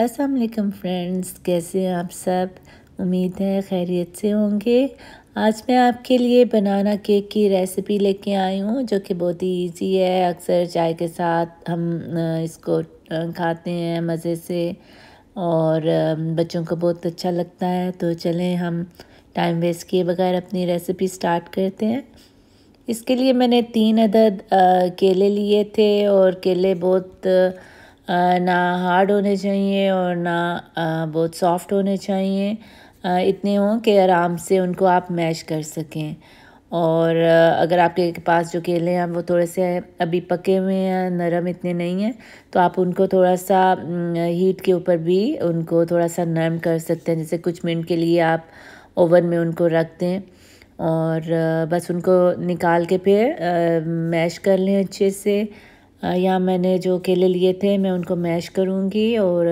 असलकम फ्रेंड्स कैसे हैं आप सब उम्मीद है खैरियत से होंगे आज मैं आपके लिए बनाना केक की रेसिपी लेके आई हूँ जो कि बहुत ही इजी है अक्सर चाय के साथ हम इसको खाते हैं मज़े से और बच्चों को बहुत अच्छा लगता है तो चलें हम टाइम वेस्ट किए बगैर अपनी रेसिपी स्टार्ट करते हैं इसके लिए मैंने तीन अदद केले लिए थे और केले बहुत ना हार्ड होने चाहिए और ना बहुत सॉफ्ट होने चाहिए इतने हों कि आराम से उनको आप मैश कर सकें और अगर आपके पास जो केले हैं वो थोड़े से अभी पके हुए हैं नरम इतने नहीं हैं तो आप उनको थोड़ा सा हीट के ऊपर भी उनको थोड़ा सा नरम कर सकते हैं जैसे कुछ मिनट के लिए आप ओवन में उनको रख दें और बस उनको निकाल के फिर मैश कर लें अच्छे से यहाँ मैंने जो केले लिए थे मैं उनको मैश करूँगी और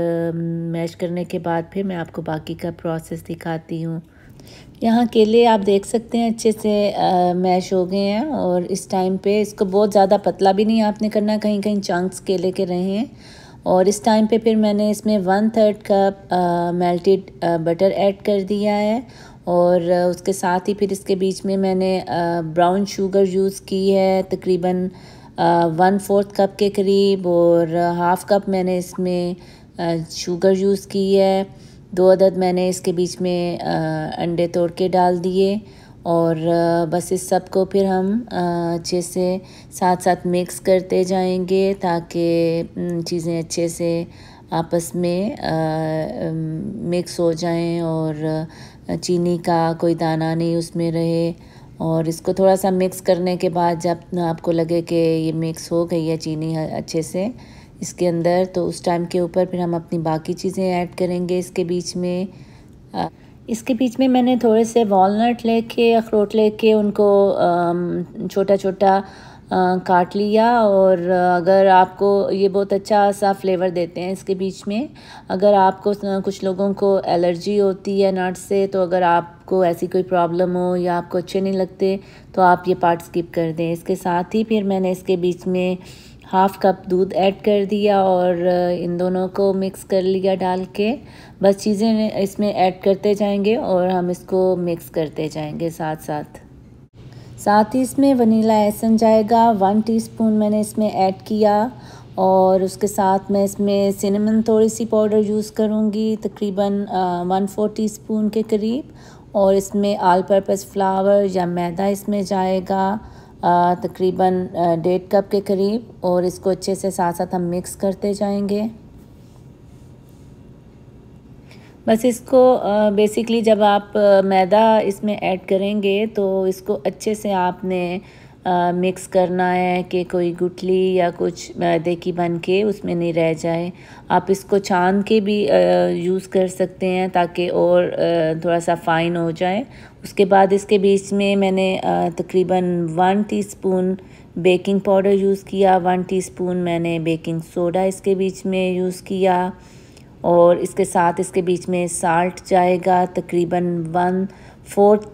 मैश करने के बाद फिर मैं आपको बाकी का प्रोसेस दिखाती हूँ यहाँ केले आप देख सकते हैं अच्छे से आ, मैश हो गए हैं और इस टाइम पे इसको बहुत ज़्यादा पतला भी नहीं आपने करना कहीं कहीं चंक्स केले के रहे हैं और इस टाइम पे फिर मैंने इसमें one third cup melted butter add कर दिया है और उसके साथ ही फिर इसके बीच में मैंने ब्राउन शुगर यूज़ की है तकरीबन वन फोर्थ कप के करीब और हाफ़ कप मैंने इसमें शुगर यूज़ की है दो अदद मैंने इसके बीच में अंडे तोड़ के डाल दिए और बस इस सब को फिर हम अच्छे से साथ साथ मिक्स करते जाएंगे ताकि चीज़ें अच्छे से आपस में मिक्स हो जाएं और चीनी का कोई दाना नहीं उसमें रहे और इसको थोड़ा सा मिक्स करने के बाद जब आपको लगे कि ये मिक्स हो गई है चीनी अच्छे से इसके अंदर तो उस टाइम के ऊपर फिर हम अपनी बाकी चीज़ें ऐड करेंगे इसके बीच में इसके बीच में मैंने थोड़े से वॉलनट लेके अखरोट लेके उनको छोटा छोटा काट लिया और अगर आपको ये बहुत अच्छा सा फ्लेवर देते हैं इसके बीच में अगर आपको कुछ लोगों को एलर्जी होती है नट्स से तो अगर आपको ऐसी कोई प्रॉब्लम हो या आपको अच्छे नहीं लगते तो आप ये पार्ट स्किप कर दें इसके साथ ही फिर मैंने इसके बीच में हाफ़ कप दूध ऐड कर दिया और इन दोनों को मिक्स कर लिया डाल के बस चीज़ें इसमें ऐड करते जाएंगे और हम इसको मिक्स करते जाएंगे साथ साथ साथ ही इसमें वनीला एसन जाएगा वन टीस्पून मैंने इसमें ऐड किया और उसके साथ मैं इसमें सिनेमन थोड़ी सी पाउडर यूज़ करूँगी तकरीबन वन फोर टीस्पून के करीब और इसमें आल पर्पज़ फ्लावर या मैदा इसमें जाएगा तकरीबन डेढ़ कप के करीब और इसको अच्छे से साथ साथ हम मिक्स करते जाएंगे बस इसको बेसिकली जब आप मैदा इसमें ऐड करेंगे तो इसको अच्छे से आपने मिक्स करना है कि कोई गुटली या कुछ मैदे की बन के उसमें नहीं रह जाए आप इसको छान के भी यूज़ कर सकते हैं ताकि और थोड़ा सा फाइन हो जाए उसके बाद इसके बीच में मैंने तकरीबन one teaspoon baking powder use किया वन टीस्पून मैंने बेकिंग सोडा इसके बीच में यूज़ किया और इसके साथ इसके बीच में साल्ट जाएगा तकरीबन वन फोर्थ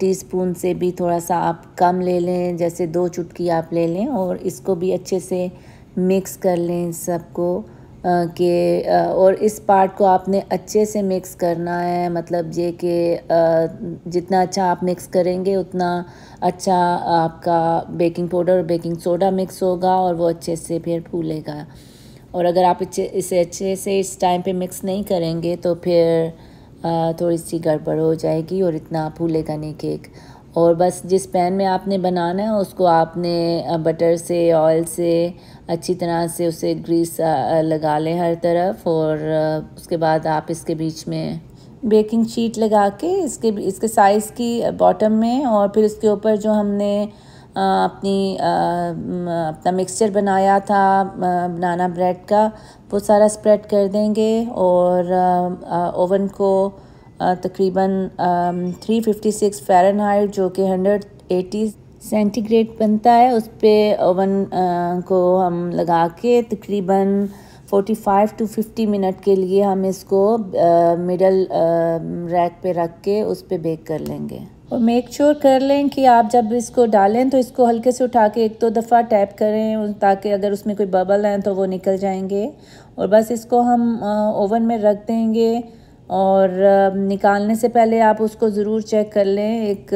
टीस्पून से भी थोड़ा सा आप कम ले लें जैसे दो चुटकी आप ले लें और इसको भी अच्छे से मिक्स कर लें सबको के और इस पार्ट को आपने अच्छे से मिक्स करना है मतलब ये कि जितना अच्छा आप मिक्स करेंगे उतना अच्छा आपका बेकिंग पाउडर और बेकिंग सोडा मिक्स होगा और वो अच्छे से फिर फूलेगा और अगर आप इसे अच्छे से इस टाइम पे मिक्स नहीं करेंगे तो फिर थोड़ी सी गड़बड़ हो जाएगी और इतना फूलेगा नहीं केक और बस जिस पैन में आपने बनाना है उसको आपने बटर से ऑयल से अच्छी तरह से उसे ग्रीस लगा लें हर तरफ और उसके बाद आप इसके बीच में बेकिंग शीट लगा के इसके इसके साइज़ की बॉटम में और फिर इसके ऊपर जो हमने अपनी अपना मिक्सचर बनाया था बनाना ब्रेड का वो सारा स्प्रेड कर देंगे और ओवन को तकरीबन 356 फ़ारेनहाइट जो कि 180 सेंटीग्रेड बनता है उस पर ओवन को हम लगा के तकरीबन फाइव टू फिफ्टी मिनट के लिए हम इसको मिडल रैक पे रख के उस पर बेक कर लेंगे और मेक श्योर sure कर लें कि आप जब इसको डालें तो इसको हल्के से उठा के एक दो तो दफ़ा टैप करें ताकि अगर उसमें कोई बबल हैं तो वो निकल जाएंगे और बस इसको हम ओवन में रख देंगे और निकालने से पहले आप उसको ज़रूर चेक कर लें एक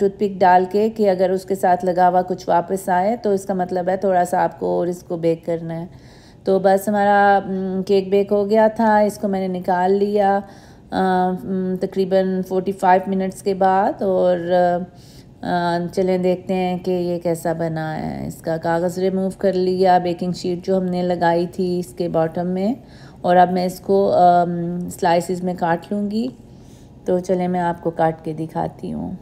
टूथपिक डाल के कि अगर उसके साथ लगा हुआ कुछ वापस आए तो इसका मतलब है थोड़ा सा आपको और इसको बेक करना है तो बस हमारा केक बेक हो गया था इसको मैंने निकाल लिया तकरीबन फाइव मिनट्स के बाद और चलें देखते हैं कि ये कैसा बना है इसका कागज़ रिमूव कर लिया बेकिंग शीट जो हमने लगाई थी इसके बॉटम में और अब मैं इसको स्लाइसिस में काट लूँगी तो चलें मैं आपको काट के दिखाती हूँ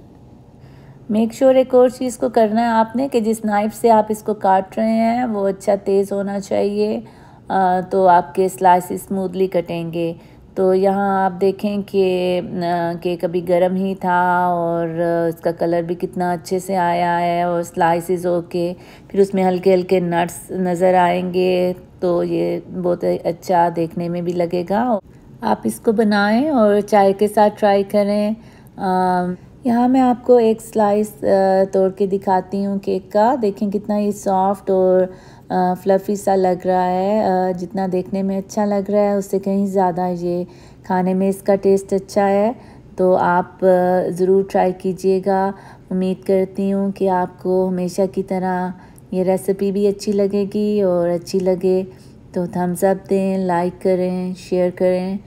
मेक श्योर एक और चीज़ को करना है आपने कि जिस नाइफ़ से आप इसको काट रहे हैं वो अच्छा तेज़ होना चाहिए तो आपके स्लाइस स्मूथली कटेंगे तो यहाँ आप देखें कि के कभी गर्म ही था और इसका कलर भी कितना अच्छे से आया है और स्लाइसिस होके फिर उसमें हल्के हल्के नट्स नज़र आएंगे तो ये बहुत अच्छा देखने में भी लगेगा आप इसको बनाएं और चाय के साथ ट्राई करें आ, यहाँ मैं आपको एक स्लाइस तोड़ के दिखाती हूँ केक का देखें कितना ये सॉफ्ट और फ्लफ़ी सा लग रहा है जितना देखने में अच्छा लग रहा है उससे कहीं ज़्यादा ये खाने में इसका टेस्ट अच्छा है तो आप ज़रूर ट्राई कीजिएगा उम्मीद करती हूँ कि आपको हमेशा की तरह ये रेसिपी भी अच्छी लगेगी और अच्छी लगे तो थम्स अप दें लाइक करें शेयर करें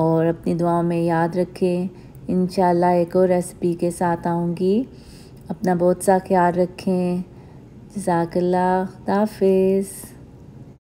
और अपनी दुआओं में याद रखें इन एक और रेसिपी के साथ आऊँगी अपना बहुत सा ख्याल रखें जजाकल्ला हाफिज़